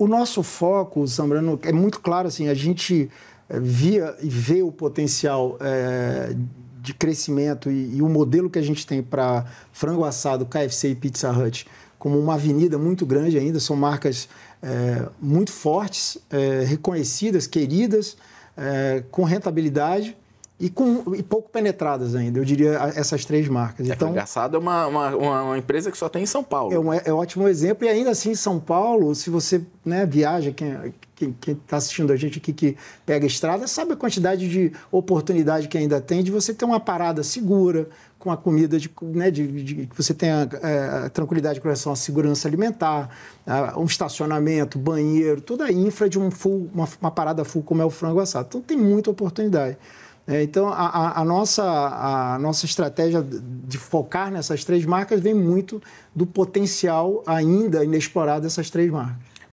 O nosso foco, Zambrano, é muito claro assim, a gente eh, via e vê o potencial é, de crescimento e, e, o modelo que a gente tem para frango assado, KFC e Pizza Hut como uma avenida muito grande ainda, são marcas é, muito fortes, é, reconhecidas, queridas, com rentabilidade e, com, e pouco penetradas ainda, eu diria, essas três marcas. É então, frango Engraçado é uma, uma, uma, empresa que só tem em São Paulo. É um, é um ótimo exemplo, e ainda assim, em São Paulo, se você né, viaja, quem está assistindo a gente aqui que pega estrada, sabe a quantidade de oportunidade que ainda tem de você ter uma parada segura, com a comida de, né, de, de que você tenha é, tranquilidade com relação à segurança alimentar, a, um estacionamento, banheiro, toda a infra de um full, uma, uma parada full como é o frango assado. Então tem muita oportunidade. É, então, a, a, nossa, a nossa estratégia de focar nessas três marcas vem muito do potencial ainda inexplorado dessas três marcas.